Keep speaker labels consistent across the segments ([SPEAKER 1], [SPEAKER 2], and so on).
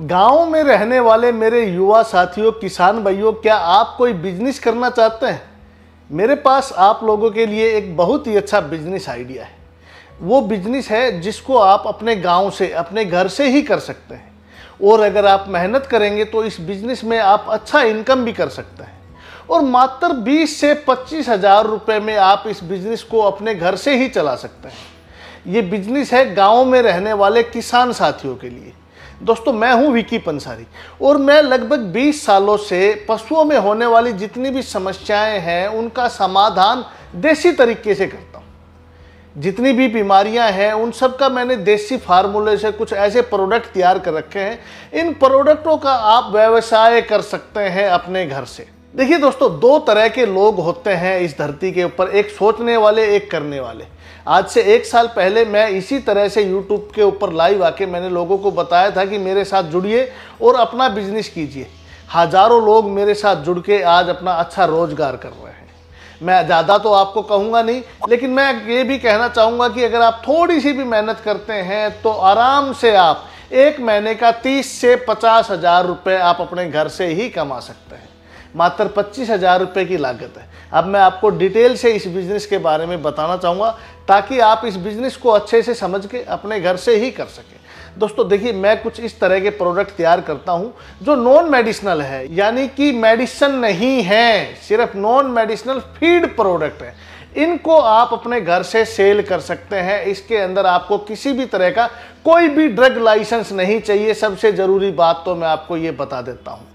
[SPEAKER 1] गाँव में रहने वाले मेरे युवा साथियों किसान भाइयों क्या आप कोई बिजनेस करना चाहते हैं मेरे पास आप लोगों के लिए एक बहुत ही अच्छा बिजनेस आइडिया है वो बिजनेस है जिसको आप अपने गांव से अपने घर से ही कर सकते हैं और अगर आप मेहनत करेंगे तो इस बिजनेस में आप अच्छा इनकम भी कर सकते हैं और मात्र 20 से पच्चीस हजार रुपये में आप इस बिजनेस को अपने घर से ही चला सकते हैं ये बिजनेस है गाँव में रहने वाले किसान साथियों के लिए दोस्तों मैं हूं विकी पंसारी और मैं लगभग 20 सालों से पशुओं में होने वाली जितनी भी समस्याएं हैं उनका समाधान देसी तरीके से करता हूं जितनी भी बीमारियां हैं उन सब का मैंने देसी फार्मूले से कुछ ऐसे प्रोडक्ट तैयार कर रखे हैं इन प्रोडक्टों का आप व्यवसाय कर सकते हैं अपने घर से देखिए दोस्तों दो तरह के लोग होते हैं इस धरती के ऊपर एक सोचने वाले एक करने वाले आज से एक साल पहले मैं इसी तरह से यूट्यूब के ऊपर लाइव आके मैंने लोगों को बताया था कि मेरे साथ जुड़िए और अपना बिजनेस कीजिए हजारों लोग मेरे साथ जुड़ के आज अपना अच्छा रोजगार कर रहे हैं मैं ज़्यादा तो आपको कहूँगा नहीं लेकिन मैं ये भी कहना चाहूँगा कि अगर आप थोड़ी सी भी मेहनत करते हैं तो आराम से आप एक महीने का तीस से पचास हज़ार रुपये आप अपने घर से ही कमा सकते हैं मात्र पच्चीस हज़ार रुपये की लागत है अब मैं आपको डिटेल से इस बिज़नेस के बारे में बताना चाहूँगा ताकि आप इस बिज़नेस को अच्छे से समझ के अपने घर से ही कर सकें दोस्तों देखिए मैं कुछ इस तरह के प्रोडक्ट तैयार करता हूँ जो नॉन मेडिसिनल है यानी कि मेडिसन नहीं है सिर्फ नॉन मेडिसिनल फीड प्रोडक्ट है इनको आप अपने घर से सेल कर सकते हैं इसके अंदर आपको किसी भी तरह का कोई भी ड्रग लाइसेंस नहीं चाहिए सबसे ज़रूरी बात तो मैं आपको ये बता देता हूँ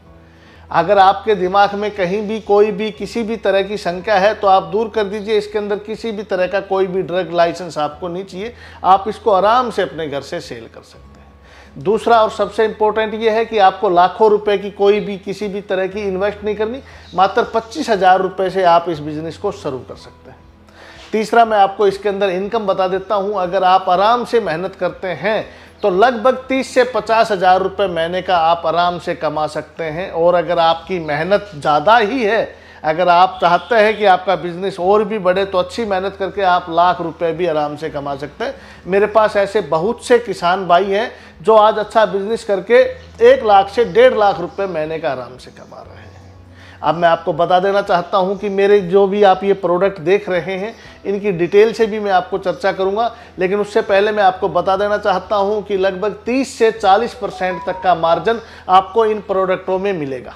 [SPEAKER 1] अगर आपके दिमाग में कहीं भी कोई भी किसी भी तरह की शंका है तो आप दूर कर दीजिए इसके अंदर किसी भी तरह का कोई भी ड्रग लाइसेंस आपको नहीं चाहिए आप इसको आराम से अपने घर से सेल कर सकते हैं दूसरा और सबसे इम्पोर्टेंट ये है कि आपको लाखों रुपए की कोई भी किसी भी तरह की इन्वेस्ट नहीं करनी मात्र पच्चीस हज़ार रुपये से आप इस बिज़नेस को शुरू कर सकते हैं तीसरा मैं आपको इसके अंदर इनकम बता देता हूँ अगर आप आराम से मेहनत करते हैं तो लगभग तीस से पचास हज़ार रुपये महीने का आप आराम से कमा सकते हैं और अगर आपकी मेहनत ज़्यादा ही है अगर आप चाहते हैं कि आपका बिजनेस और भी बढ़े तो अच्छी मेहनत करके आप लाख रुपए भी आराम से कमा सकते हैं मेरे पास ऐसे बहुत से किसान भाई हैं जो आज अच्छा बिजनेस करके एक लाख से डेढ़ लाख रुपए महीने का आराम से कमा रहे हैं अब मैं आपको बता देना चाहता हूं कि मेरे जो भी आप ये प्रोडक्ट देख रहे हैं इनकी डिटेल से भी मैं आपको चर्चा करूंगा लेकिन उससे पहले मैं आपको बता देना चाहता हूं कि लगभग 30 से 40 परसेंट तक का मार्जिन आपको इन प्रोडक्टों में मिलेगा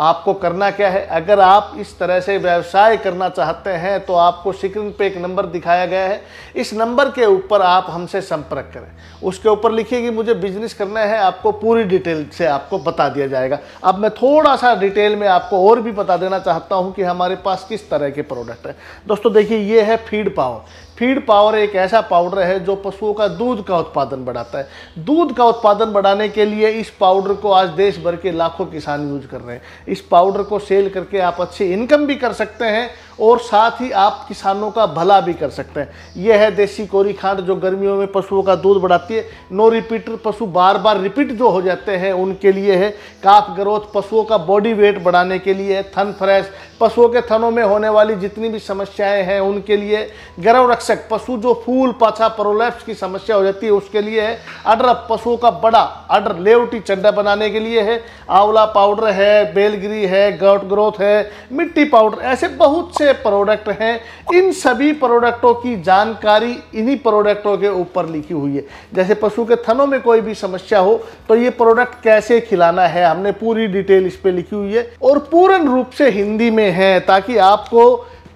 [SPEAKER 1] आपको करना क्या है अगर आप इस तरह से व्यवसाय करना चाहते हैं तो आपको स्क्रीन पे एक नंबर दिखाया गया है इस नंबर के ऊपर आप हमसे संपर्क करें उसके ऊपर लिखिए कि मुझे बिजनेस करना है आपको पूरी डिटेल से आपको बता दिया जाएगा अब मैं थोड़ा सा डिटेल में आपको और भी बता देना चाहता हूँ कि हमारे पास किस तरह के प्रोडक्ट हैं दोस्तों देखिए ये है फीड पावर फीड पावर एक ऐसा पाउडर है जो पशुओं का दूध का उत्पादन बढ़ाता है दूध का उत्पादन बढ़ाने के लिए इस पाउडर को आज देश भर के लाखों किसान यूज कर रहे हैं इस पाउडर को सेल करके आप अच्छी इनकम भी कर सकते हैं और साथ ही आप किसानों का भला भी कर सकते हैं यह है देसी कोरी खांड जो गर्मियों में पशुओं का दूध बढ़ाती है नो रिपीटर पशु बार बार रिपीट जो हो जाते हैं उनके लिए है काफ ग्रोथ पशुओं का बॉडी वेट बढ़ाने के लिए है थन फ्रेश पशुओं के थनों में होने वाली जितनी भी समस्याएं हैं उनके लिए गर्व रक्षक पशु जो फूल पाछा प्रोलैप्स की समस्या हो जाती है उसके लिए है अडर पशुओं का बड़ा अडर लेवटी चड्डा बनाने के लिए है आंवला पाउडर है बेलगिरी है गट ग्रोथ है मिट्टी पाउडर ऐसे बहुत से से प्रोडक्ट हैं इन सभी प्रोडक्टों की जानकारी इन्हीं प्रोडक्टों के ऊपर लिखी हुई है जैसे पशु के थनों में कोई भी समस्या हो तो ये प्रोडक्ट कैसे खिलाना है हमने पूरी डिटेल इस पर लिखी हुई है और पूर्ण रूप से हिंदी में है ताकि आपको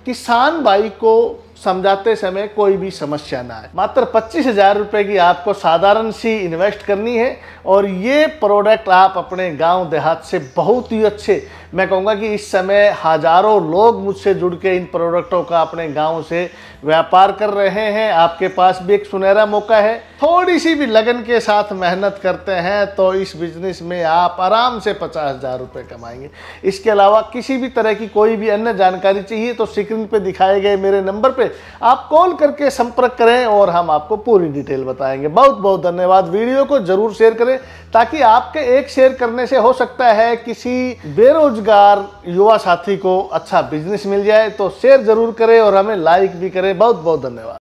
[SPEAKER 1] किसान भाई को समझाते समय कोई भी समस्या ना आए मात्र पच्चीस हजार रुपए की आपको साधारण सी इन्वेस्ट करनी है और ये प्रोडक्ट आप अपने गांव देहात से बहुत ही अच्छे मैं कहूँगा कि इस समय हजारों लोग मुझसे जुड़ के इन प्रोडक्टों का अपने गाँव से व्यापार कर रहे हैं आपके पास भी एक सुनहरा मौका है थोड़ी सी भी लगन के साथ मेहनत करते हैं तो इस बिजनेस में आप आराम से पचास हज़ार रुपये कमाएंगे इसके अलावा किसी भी तरह की कोई भी अन्य जानकारी चाहिए तो स्क्रीन पे दिखाए गए मेरे नंबर पर आप कॉल करके संपर्क करें और हम आपको पूरी डिटेल बताएंगे बहुत बहुत धन्यवाद वीडियो को जरूर शेयर करें ताकि आपके एक शेयर करने से हो सकता है किसी बेरोजगार युवा साथी को अच्छा बिजनेस मिल जाए तो शेयर जरूर करें और हमें लाइक भी करें बहुत बहुत धन्यवाद